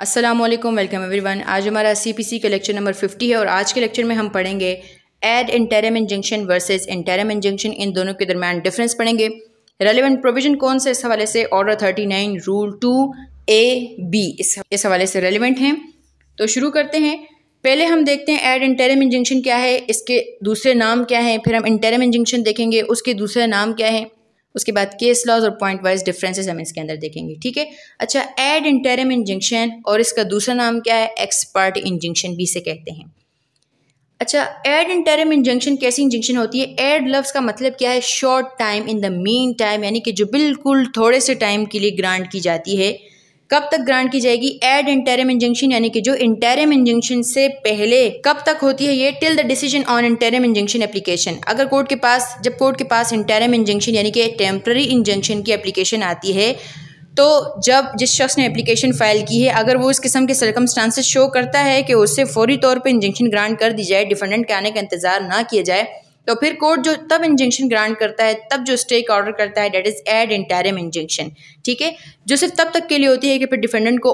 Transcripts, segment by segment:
Aslam welcome everyone आज हमारा सी का लेक्चर नंबर 50 है और आज के लेक्चर में हम पढ़ेंगे ad interim injunction versus interim injunction इन दोनों के दरमियान डिफरेंस पढ़ेंगे रेलिवेंट प्रोविजन कौन से इस हवाले से order 39 rule two A B इस हवाले से रेलिवेंट हैं तो शुरू करते हैं पहले हम देखते हैं एड इंटेरम इंजंक्शन क्या है इसके दूसरे नाम क्या हैं फिर हम इंटेरम इंजंक्शन देखेंगे उसके दूसरे नाम क्या है उसके बाद केस लॉज और पॉइंट वाइज डिफरेंसेस हम इसके अंदर देखेंगे ठीक है अच्छा एड इंटरम इंजंक्शन और इसका दूसरा नाम क्या है एक्सपर्ट इंजंक्शन भी इसे कहते हैं अच्छा एड इंटरम इंजंक्शन कैसी इंजंक्शन होती है एड लव्स का मतलब क्या है short time in the meantime यानी कि जो बिल्कुल थोड़े से टाइम के लिए ग्रांट की जाती है कब तक ग्रांट की जाएगी एड इंटेरम इंजंक्शन यानी कि जो इंटेरम इंजंक्शन से पहले कब तक होती है ये till the decision on interim injunction application अगर कोर्ट के पास जब कोर्ट के पास इंटेरम इंजंक्शन यानी कि टेम्प्ररी इंजंक्शन की एप्लीकेशन आती है तो जब जिस शख्स ने एप्लीकेशन फाइल की है अगर वो इस किस्म के सर्कमस्टांसिस शो करता है कि उससे फौरी तौर पर इंजेंशन ग्रांट कर दी जाए डिफेंडेंट के आने का इंतज़ार ना किया जाए तो फिर कोर्ट जो तब इंजेक्शन ग्रांट करता है तब जो स्टेक ऑर्डर करता है that is ad interim injunction ठीक है जो सिर्फ तब तक के लिए होती है कि फिर डिफेंडेंट को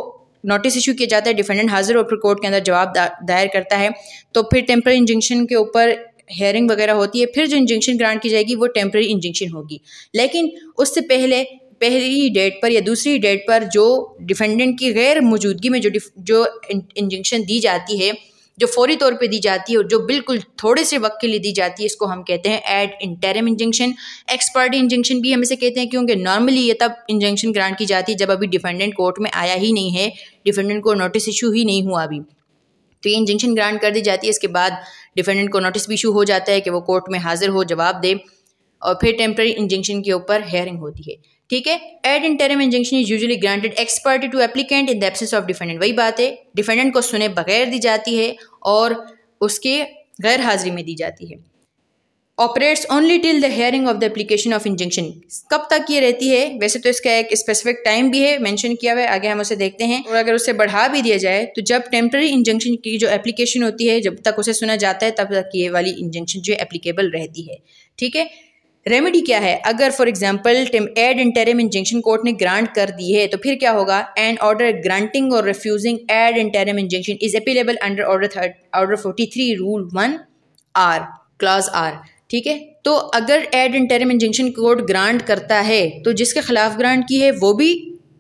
नोटिस इशू किया जाता है डिफेंडेंट हाजिर और फिर कोर्ट के अंदर जवाब दायर करता है तो फिर टेम्प्रेरी इंजेंशन के ऊपर हेयरिंग वगैरह होती है फिर जो इंजेंशन ग्रांट की जाएगी वो टेम्प्रेरी इंजेक्शन होगी लेकिन उससे पहले पहली डेट पर या दूसरी डेट पर जो डिफेंडेंट की गैर मौजूदगी में जो जो इंजेक्शन दी जाती है जो फौरी तौर पे दी जाती है और जो बिल्कुल थोड़े से वक्त के लिए दी जाती है इसको हम कहते हैं एड इंटेरम इंजेंशन एक्सपर्ट इंजेंशन भी हम इसे कहते हैं क्योंकि नॉर्मली ये तब इंजेंशन ग्रांट की जाती है जब अभी डिफेंडेंट कोर्ट में आया ही नहीं है डिफेंडेंट को नोटिस इशू ही नहीं हुआ अभी तो ये इंजेंशन ग्रांट कर दी जाती है इसके बाद डिफेंडेंट को नोटिस भी इशू हो जाता है कि वो कोर्ट में हाजिर हो जवाब दे और फिर टेम्प्रेरी इंजेंशन के ऊपर हेयरिंग होती है ठीक है ad interim injunction is usually granted ex parte to applicant in the of defendant वही बात है डिफेंडेंट को सुने बगैर दी जाती है और उसके गैर हाजिरी में दी जाती है operates only till the hearing of the application of injunction कब तक ये रहती है वैसे तो इसका एक स्पेसिफिक टाइम भी है मैंशन किया हुआ है आगे हम उसे देखते हैं और अगर उसे बढ़ा भी दिया जाए तो जब टेम्प्रेरी इंजंक्शन की जो एप्लीकेशन होती है जब तक उसे सुना जाता है तब तक ये वाली इंजंक्शन जो एप्लीकेबल रहती है ठीक है रेमेडी क्या है अगर for example ad interim injunction court ने ग्रांट कर दी है तो फिर क्या होगा एंड ऑर्डर ग्रांटिंग और refusing ad interim injunction is appealable under order third order forty three rule one R clause R ठीक है तो अगर ad interim injunction court grant करता है तो जिसके खिलाफ ग्रांट की है वो भी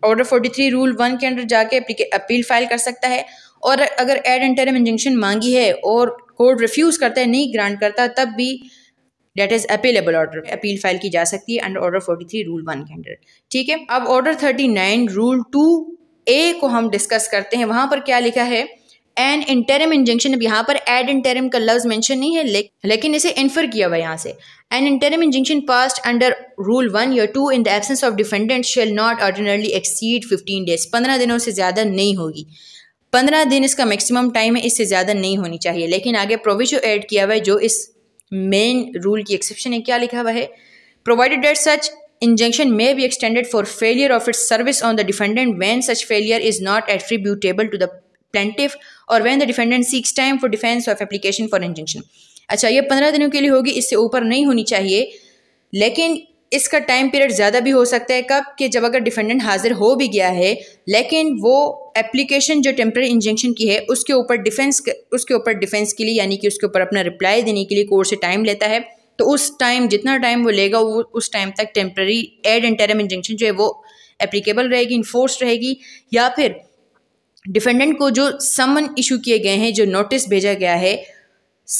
order forty three rule one के अंडर जाके अपील फाइल कर सकता है और अगर एड इंटरम इंजेक्शन मांगी है और कोर्ट रिफ्यूज़ करता है नहीं ग्रांट करता तब भी that is appealable order appeal file की जा सकती है under order forty three rule one के अंडर ठीक है अब order thirty nine rule two A को हम डिस्कस करते हैं वहां पर क्या लिखा है एन इंटरम इंजेक्शन अब यहाँ पर एड इंटरम का लफ्ज मेंशन नहीं है ले, लेकिन इसे इन्फर किया हुआ यहाँ से an interim injunction pass under rule one या two in the absence of defendant shall not ordinarily exceed fifteen days पंद्रह दिनों से ज़्यादा नहीं होगी पंद्रह दिन इसका मैक्सिमम टाइम है इससे ज़्यादा नहीं होनी चाहिए लेकिन आगे प्रोविजो एड किया हुआ है जो इस मेन रूल की एक्सेप्शन है क्या लिखा हुआ है provided that such injunction may be extended for failure of it service on the defendant when such failure is not attributable to the plaintiff or when the defendant seeks time for defence of application for injunction अच्छा ये पंद्रह दिनों के लिए होगी इससे ऊपर नहीं होनी चाहिए लेकिन इसका टाइम पीरियड ज़्यादा भी हो सकता है कब कि जब अगर डिफेंडेंट हाजिर हो भी गया है लेकिन वो एप्लीकेशन जो टेम्प्रेरी इंजेक्शन की है उसके ऊपर डिफेंस उसके ऊपर डिफेंस के लिए यानी कि उसके ऊपर अपना रिप्लाई देने के लिए कोर्ट से टाइम लेता है तो उस टाइम जितना टाइम वो लेगा वो उस टाइम तक टेम्प्रेरी एड इंटरम इंजेक्शन जो है वो एप्लीकेबल रहेगी इन्फोर्स रहेगी या फिर डिफेंडेंट को जो समन इशू किए गए हैं जो नोटिस भेजा गया है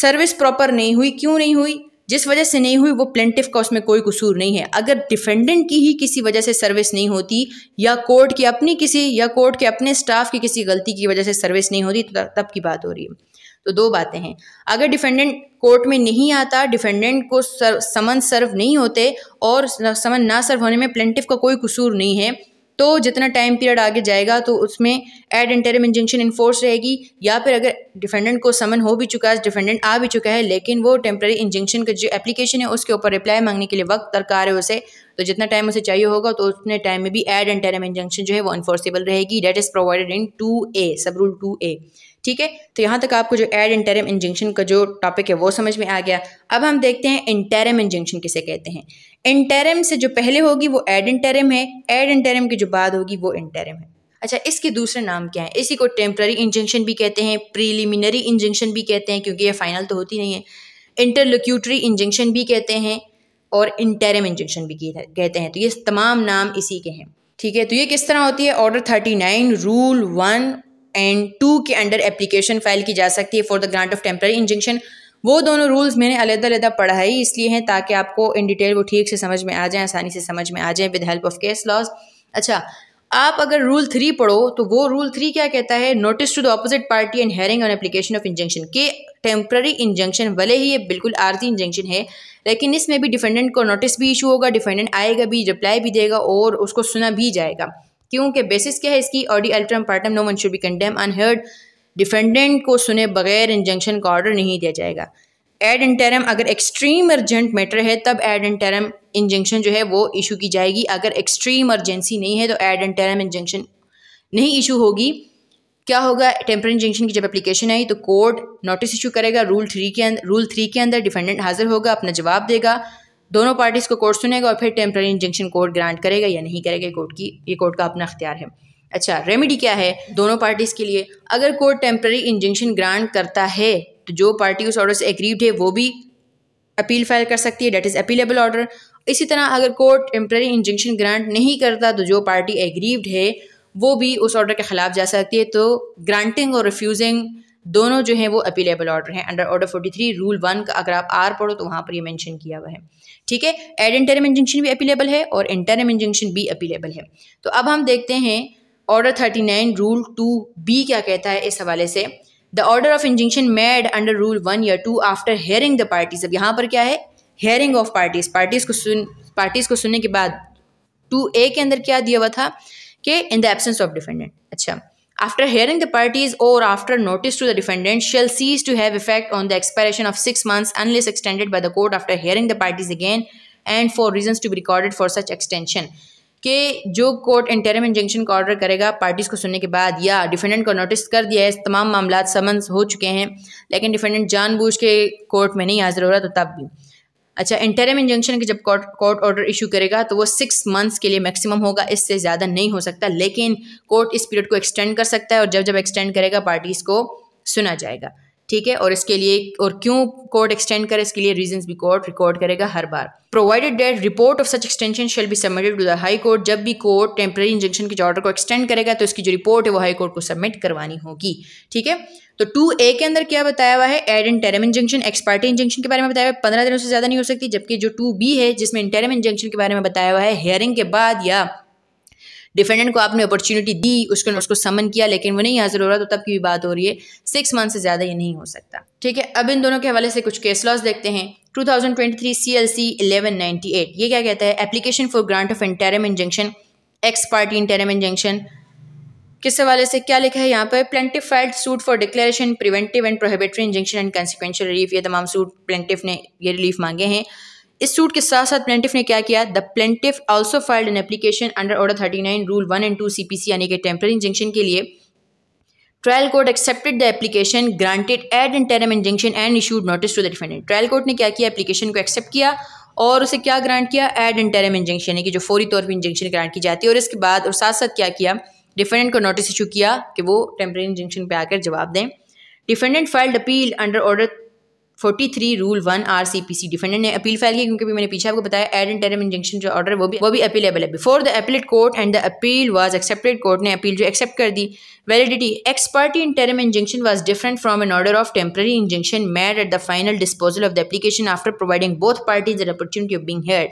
सर्विस प्रॉपर नहीं हुई क्यों नहीं हुई जिस वजह से नहीं हुई वो प्लेंटिव का उसमें कोई कसूर नहीं है अगर डिफेंडेंट की ही किसी वजह से सर्विस नहीं होती या कोर्ट की अपनी किसी या कोर्ट के अपने स्टाफ की किसी गलती की वजह से सर्विस नहीं होती तो तब की बात हो रही है तो दो बातें हैं अगर डिफेंडेंट कोर्ट में नहीं आता डिफेंडेंट को सर, समन सर्व नहीं होते और समन ना सर्व होने में प्लेंटिव का कोई कसूर नहीं है तो जितना टाइम पीरियड आगे जाएगा तो उसमें एड इंटरम इंजंक्शन इन्फोर्स रहेगी या फिर अगर डिफेंडेंट को समन हो भी चुका है डिफेंडेंट आ भी चुका है लेकिन वो टेम्प्रेरी इंजंक्शन का जो एप्लीकेशन है उसके ऊपर रिप्लाई मांगने के लिए वक्त दरकार है उसे तो जितना टाइम उसे चाहिए होगा तो उतने टाइम में भी एड एंड टेरम इंजंक्शन जो है वो इन्फोर्सेबल रहेगी that is provided in two A sub rule two ए ठीक है तो यहाँ तक आपको जो एड इंटरम इंजेंशन का जो टॉपिक है वो समझ में आ गया अब हम देखते हैं इंटरम इंजेंशन किसे कहते हैं इंटरम से जो पहले होगी वो एड इंटरम है एड इंटरम की जो बाद होगी वो इंटरम है अच्छा इसके दूसरे नाम क्या है इसी को टेम्प्ररी इंजेंशन भी कहते हैं प्रीलिमिनरी इंजेंशन भी कहते हैं क्योंकि ये फाइनल तो होती नहीं है इंटरलोक्यूटरी इंजेंशन भी कहते हैं और इंटरम इंजेंशन भी कहते हैं तो ये तमाम नाम इसी के हैं ठीक है तो ये किस तरह होती है order thirty nine rule one and two के अंडर एप्लीकेशन फाइल की जा सकती है for the grant of temporary injunction वो दोनों रूल्स मैंने अलहदा अलहदा पढ़ा ही इसलिए हैं ताकि आपको इन डिटेल वो ठीक से समझ में आ जाए आसानी से समझ में आ जाए with help of case laws अच्छा आप अगर रूल थ्री पढ़ो तो वो रूल थ्री क्या कहता है notice to the opposite party and hearing on application of injunction के टेम्प्ररी इंजेंशन भले ही ये बिल्कुल आरती इंजंक्शन है लेकिन इसमें भी डिफेंडेंट को नोटिस भी इशू होगा डिफेंडेंट आएगा भी रिप्लाई भी देगा और उसको सुना भी जाएगा क्योंकि बेसिस क्या है इसकी audi alteram partem no one should be condemn unheard defendant को सुने बगैर इंजंक्शन का ऑर्डर नहीं दिया जाएगा एड इंटरम अगर एक्सट्रीम अर्जेंट मैटर है तब एड इंटरम इंजंक्शन जो है वो इशू की जाएगी अगर एक्सट्रीम अर्जेंसी नहीं है तो एड इंटरम इंजंक्शन नहीं इशू होगी क्या होगा टेम्पर इंजंक्शन की जब एप्लीकेशन आई तो कोर्ट नोटिस इशू करेगा रूल थ्री के अंदर रूल थ्री के अंदर डिफेंडेंट हाजिर होगा अपना जवाब देगा दोनों पार्टीज़ को कोर्ट सुनेगा और फिर टेम्प्रेरी इंजेंशन कोर्ट ग्रांट करेगा या नहीं करेगा कोर्ट की ये कोर्ट का अपना अख्तियार है अच्छा रेमेडी क्या है दोनों पार्टीज़ के लिए अगर कोर्ट टेम्प्रेरी इंजेंशन ग्रांट करता है तो जो पार्टी उस ऑर्डर से एग्रीव है वो भी अपील फाइल कर सकती है डेट इज़ अपीलेबल ऑर्डर इसी तरह अगर कोर्ट टेम्प्रेरी इंजेंशन ग्रांट नहीं करता तो जो पार्टी एग्रीव्ड है वो भी उस ऑर्डर के ख़िलाफ़ जा सकती है तो ग्रांटिंग और रिफ्यूजिंग दोनों जो हैं वो अपीलेबल ऑर्डर हैं under order forty three rule one का अगर आप आर पढ़ो तो वहाँ पर ये मेंशन किया हुआ है ठीक है एड इंटरम इंजंक्शन भी अपीलेबल है और इंटरम इंजंक्शन भी अपीलेबल है तो अब हम देखते हैं order thirty nine rule two B क्या कहता है इस हवाले से the order of injunction made under rule one या two after hearing the parties अब यहाँ पर क्या है हेयरिंग ऑफ पार्टीज पार्टीज को सुन पार्टीज को सुनने के बाद टू ए के अंदर क्या दिया हुआ था कि in the absence of defendant अच्छा After hearing the parties or after notice to the defendant shall cease to have effect on the expiration of 6 months unless extended by the court after hearing the parties again and for reasons to be recorded for such extension. कि जो court interim injunction का order करेगा parties को सुनने के बाद या defendant को नोटिस कर दिया है तमाम मामला समन्स हो चुके हैं लेकिन डिफेंडेंट जानबूझ के कोर्ट में नहीं हाजिर हो रहा तो तब भी अच्छा इंटरम इंजंक्शन की जब कोर्ट कोर्ट ऑर्डर इशू करेगा तो वो सिक्स मंथ्स के लिए मैक्सिमम होगा इससे ज़्यादा नहीं हो सकता लेकिन कोर्ट इस पीरियड को एक्सटेंड कर सकता है और जब जब एक्सटेंड करेगा पार्टीज़ को सुना जाएगा ठीक है और इसके लिए और क्यों कोर्ट एक्सटेंड करे इसके लिए रीजंस भी कोर्ट रिकॉर्ड करेगा हर बार provided that report of such extension shall be submitted to the high court जब भी कोर्ट टेम्प्रेरी इंजेक्शन के ऑर्डर को एक्सटेंड करेगा तो इसकी जो रिपोर्ट है वो हाई कोर्ट को सबमिट करवानी होगी ठीक है तो टू ए के अंदर क्या बताया हुआ है ad interim injection ex parte injection के बारे में बताया हुआ है पंद्रह दिनों से ज़्यादा नहीं हो सकती जबकि जो टू बी है जिसमें इंटेरम इंजेक्शन के बारे में बताया हुआ है हेयरिंग के बाद या डिफेंडेंट को आपने अपॉर्चुनिटी दी उसको उसको समन किया लेकिन वो नहीं हाजिर हो रहा तो तब की भी बात हो रही है सिक्स मंथ से ज़्यादा ये नहीं हो सकता ठीक है अब इन दोनों के हवाले से कुछ केस लॉस देखते हैं 2023 CLC 1198 ये क्या कहता है application for grant of interim injunction ex parte interim injunction किस हवाले से क्या लिखा है यहाँ पर plaintiff filed suit for declaration preventive and prohibitory injunction and consequential relief ये तमाम सूट प्लेंटिव ने ये रिलीफ मांगे हैं इस सूट के साथ साथ प्लेंटिफ ने क्या किया the plaintiff also filed an application under order thirty nine rule one and two C P C यानी कि टेम्प्रेरी इंजेक्शन के लिए trial court accepted the application granted ad interim injection and issued notice to the defendant trial court ने क्या किया application को accept किया और उसे क्या ग्रांट किया एड एंड टेरम इंजेक्शन यानी कि जो फौरी तौर पर इंजेक्शन ग्रांट की जाती है और इसके बाद और साथ साथ क्या किया डिफेंडेंट को नोटिस इशू किया कि वो टेम्प्रेरी इंजेक्शन पर आकर जवाब दें defendant filed appeal under order forty three rule one R C P C defendant ने अपील फाइल की क्योंकि मैंने पीछे आपको बताया एड एंड टेरम इंजेक्शन जो ऑर्डर वो भी वो भी अपीलेबल है before the appellate court and the appeal was accepted court ने अपील जो एक्सेप्ट कर दी validity ex parte interim injection was different from an order of temporary injection made at the final disposal of the application after providing both parties an opportunity of being heard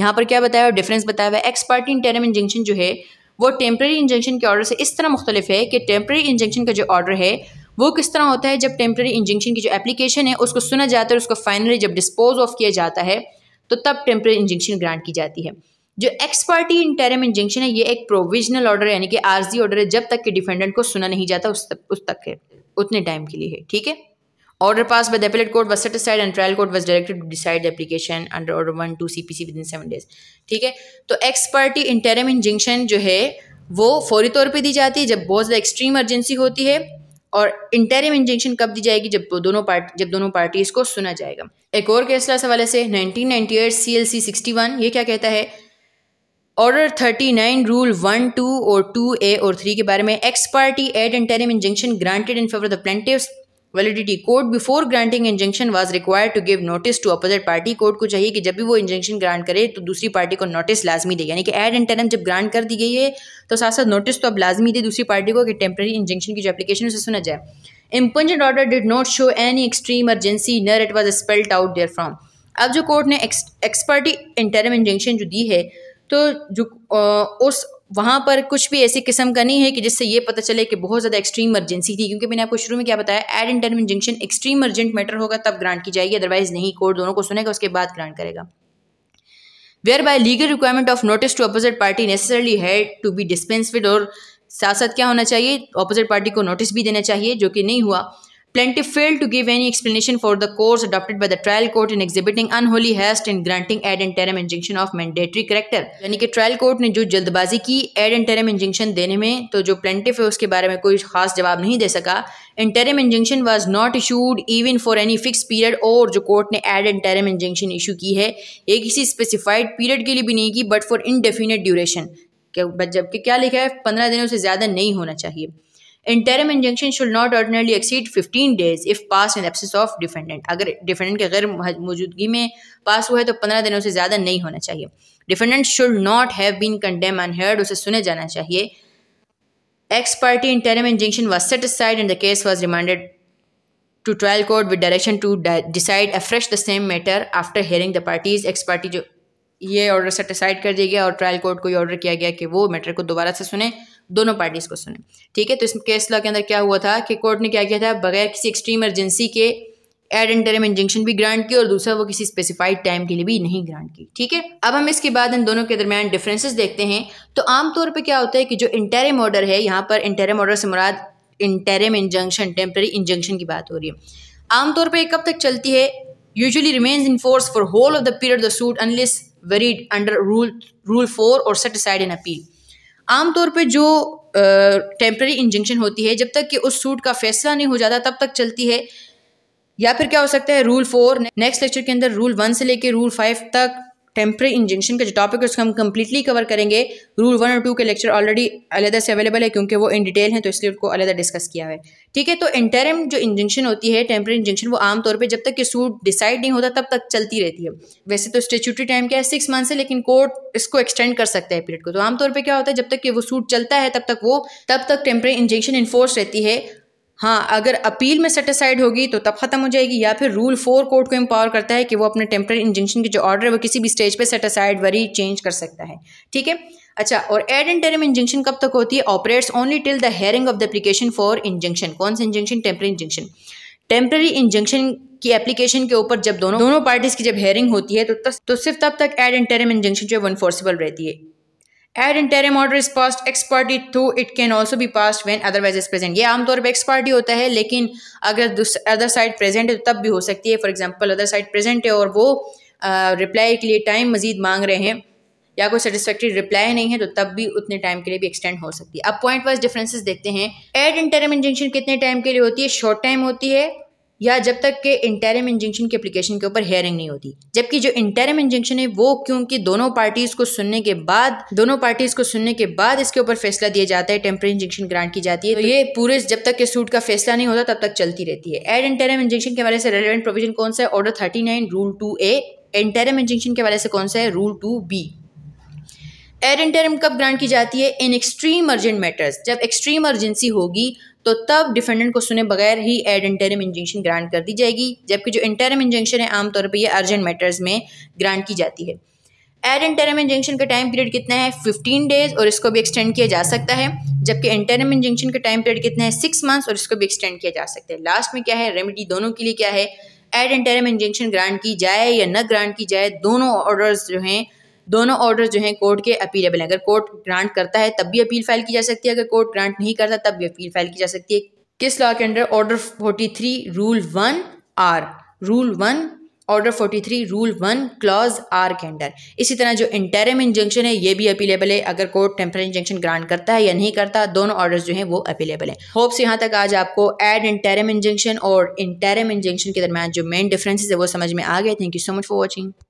यहाँ पर क्या बताया difference बताया हुआ है expertise interim injection जो है वो टेम्प्रेरी इंजेक्शन के ऑर्डर से इस तरह मुख्तलिफ है कि टेम्प्रेरी इंजेक्शन का जो ऑर्डर है वो किस तरह होता है जब टेम्प्रेरी इंजेक्शन की जो एप्लीकेशन है उसको सुना जाता है उसको फाइनली जब डिस्पोज ऑफ किया जाता है तो तब टेम्प्रेरी इंजेक्शन ग्रांट की जाती है जो एक्स पार्टी इंटेरम इंजेक्शन है ये एक प्रोविजनल ऑर्डर यानी कि आरजी ऑर्डर है जब तक कि डिफेंडेंट को सुना नहीं जाता उस तक, उस तक है उतने टाइम के लिए है ठीक है order pass by the appellate court was set aside and trial court was directed application under order one two order 1 2 CPC within ठीक है तो एक्स पार्टी टेरम इंजेक्शन जो है वो फौरी तौर पर दी जाती है जब बहुत ज़्यादा एक्सट्रीम अर्जेंसी होती है और इंटरिम इंजेक्शन कब दी जाएगी जब दोनों पार्ट जब दोनों पार्टी इसको सुना जाएगा एक और केसला सवाल से nineteen ninety eight C L C sixty one ये क्या कहता है order thirty nine rule one two और टू ए और थ्री के बारे में ex parte ad interim injection granted in favour the plaintiff validity court before granting injunction was required to give notice to opposite party court को चाहिए कि जब भी वो इंजंक्शन ग्रांट करे तो दूसरी पार्टी को नोटिस लाजमी दे यानी कि एड एंड टर्म जब ग्रांट कर दी गई है तो साथ साथ नोटिस तो अब लाजमी दे दूसरी पार्टी को कि टेम्प्रेरी इंजंक्शन की जो एप्लीकेशन उसे सुना जाए impugned order did not show any extreme urgency nor it was spelled out there from अब जो कोर्ट ने एक्सपर्टी इंटरम इंजंक्शन जो दी है तो जो आ, उस वहाँ पर कुछ भी ऐसी किस्म का नहीं है कि जिससे ये पता चले कि बहुत ज़्यादा एक्सट्रीम इमरजेंसी थी क्योंकि मैंने आपको शुरू में क्या बताया ad interim injunction extreme urgent matter होगा तब ग्रांट की जाएगी अदरवाइज नहीं कोर्ट दोनों को सुनेगा उसके बाद ग्रांट करेगा whereby legal requirement of notice to opposite party necessarily had to be dispense with और साथ साथ क्या होना चाहिए अपोजिट पार्टी को नोटिस भी देना चाहिए जो कि नहीं हुआ fail to give any explanation for the course course by the trial trial in in exhibiting unholy haste in granting ad interim injunction of mandatory character. यानी कि ट्रायल कोर्ट ने जो जल्दबाजी की एड एंड टेरम इंजेंशन देने में तो जो प्लेंटिव है उसके बारे में कोई खास जवाब नहीं दे सका interim injunction was not issued even for any fix period और जो कोर्ट ने ad interim injunction issue की है ये किसी स्पेसिफाइड पीरियड के लिए भी नहीं की बट फॉर इनडेफिनेट ड्यूरेशन जबकि क्या लिखा है पंद्रह दिनों से ज़्यादा नहीं होना चाहिए interim injunction should not ordinarily exceed 15 days if pass in absence of defendant अगर डिफेंडेंट के गैर मौजूदगी में पास हुआ है तो 15 दिनों से ज़्यादा नहीं होना चाहिए defendant should not have been condemn unheard उसे सुने जाना चाहिए ex parte interim injunction was satisfied in the case was remanded to trial court with direction to decide afresh the same matter after hearing the parties ex parte जो ये order cetacide कर दिया गया और ट्रायल कोर्ट को ये order किया गया कि वो मैटर को दोबारा से सुने दोनों पार्टीज़ को सुने ठीक है तो इस केस लॉ के अंदर क्या हुआ था कि कोर्ट ने क्या किया था बगैर किसी एक्सट्रीम इमरजेंसी के एड इंटरम इंजंक्शन भी ग्रांट की और दूसरा वो किसी स्पेसिफाइड टाइम के लिए भी नहीं ग्रांट की ठीक है अब हम इसके बाद इन दोनों के दरमियान डिफरेंसेस देखते हैं तो आमतौर पर क्या होता है कि जो इंटेरम ऑर्डर है यहाँ पर इंटेरम ऑर्डर से मुराद इंटेरम इंजंक्शन टेम्प्रेरी इंजंक्शन की बात हो रही है आमतौर पर कब तक चलती है usually remains in force for whole of the period the suit unless varied under rule rule four और सेट इन अपील आमतौर पर जो टेम्प्रेरी इंजेंशन होती है जब तक कि उस सूट का फैसला नहीं हो जाता तब तक चलती है या फिर क्या हो सकता है रूल फोर नेक्स्ट लेक्चर के अंदर रूल वन से लेकर रूल फाइव तक टेम्प्रे इंजेक्शन का जो टॉपिक है उसको हम कम्प्लीटली कवर करेंगे रूल वन और टू के लेक्चर ऑलरेडी अलहदा से अवेलेबल है क्योंकि वो इन डिटेल हैं तो इसलिए उसको अलहदा डिस्कस किया है ठीक है तो इंटरम जो इंजेक्शन होती है टेम्प्रे इंजेक्शन वो आमतौर पर जब तक कि सूट डिसाइड नहीं होता तब तक चलती रहती है वैसे तो स्टेचुटरी टाइम क्या है सिक्स मंथ है लेकिन कोर्ट इसको एक्सटेंड कर सकता है पीरियड को तो आमतौर पर क्या होता है जब तक कि वो सूट चलता है तब तक वो तब तक टेम्प्रे इंजेक्शन इन्फोर्स रहती है हाँ अगर अपील में सेटिसाइड होगी तो तब ख़त्म हो जाएगी या फिर रूल फोर कोर्ट को एम्पावर करता है कि वो अपने टेम्प्रेरी इंजेंशन के जो ऑर्डर है वो किसी भी स्टेज पे सेटिसाइड वरी चेंज कर सकता है ठीक है अच्छा और एड एंड टेरम इंजेंशन कब तक होती है operates only till the hearing of the application for injunction कौन सा इंजेंशन टेम्प्रेरी इंजेंशन टेम्प्रेरी इंजेंशन की एप्लीकेशन के ऊपर जब दोनों दोनों पार्टीज की जब हेयरिंग होती है तो तो सिर्फ तब तक एड एंड टेरम इंजेंशन जो है वन फोर्सेबल रहती है ad interim order is passed ex parte though it can also भी passed when otherwise is present ये आमतौर पर एक्सपर्टी होता है लेकिन अगर अदर साइड प्रेजेंट है तो तब भी हो सकती है for example other side present है और वो रिप्लाई uh, के लिए टाइम मजीद मांग रहे हैं या कोई सेटिस्फेक्ट्री रिप्लाई नहीं है तो तब भी उतने टाइम के लिए भी एक्सटेंड हो सकती है अब पॉइंट वाइज डिफरेंसेस देखते हैं एड इंटरम इंजेंशन कितने टाइम के लिए होती है शॉर्ट टाइम होती है या जब तक के इंटेरम इंजंक्शन की एप्लीकेशन के ऊपर हेयरिंग नहीं होती जबकि जो इंटेरम इंजंक्शन है वो क्योंकि दोनों पार्टीज को सुनने के बाद दोनों पार्टीज को सुनने के बाद इसके ऊपर फैसला दिया जाता है टेम्प्रेरी इंजेक्शन ग्रांट की जाती है तो ये पूरे जब तक के सूट का फैसला नहीं होता तब तक चलती रहती है एड इंटेरम इंजेक्शन के वाले से रेलिवेंट प्रोविजन कौन सा है order thirty nine rule two A interim injunction के वाले से कौन सा है रूल टू बी एयर इंटरम कब ग्रांट की जाती है इन एक्सट्रीम अर्जेंट मैटर्स जब एक्सट्रीम अर्जेंसी होगी तो तब डिफेंडेंट को सुने बगैर ही एड इंटरम इंजेंशन ग्रांट कर दी जाएगी जबकि जो इंटरम इंजेंशन है आमतौर पर यह अर्जेंट मैटर्स में ग्रांट की जाती है एड इंटरम इंजेंशन का टाइम पीरियड कितना है फिफ्टीन डेज और इसको भी एक्सटेंड किया जा सकता है जबकि इंटरम इंजेंशन का टाइम पीरियड कितना है सिक्स मंथ्स और इसको भी एक्सटेंड किया जा सकता है लास्ट में क्या है रेमेडी दोनों के लिए क्या है एड इंटरम इंजेंशन ग्रांट की जाए या न ग्रांट की जाए दोनों ऑर्डर्स जो हैं दोनों ऑर्डर जो हैं कोर्ट के अपीलेबल हैं अगर कोर्ट ग्रांट करता है तब भी अपील फाइल की जा सकती है अगर कोर्ट ग्रांट नहीं करता तब भी अपील फाइल की जा सकती है किस लॉ के under order forty three rule one R rule one order three rule one clause R के अंडर इसी तरह जो इंटरम इंजंक्शन है ये भी अपीलेबल है अगर कोर्ट टेम्पर इंजंक्शन ग्रांट करता है या नहीं करता दोनों ऑर्डर जो हैं वो अपीलेबल हैं होप्स यहाँ तक आज आपको एड इंटरम इंजंक्शन और इंटरम इंजंक्शन के दरमियान जो मेन डिफरेंसेज है वो समझ में आ गए thank you so much for watching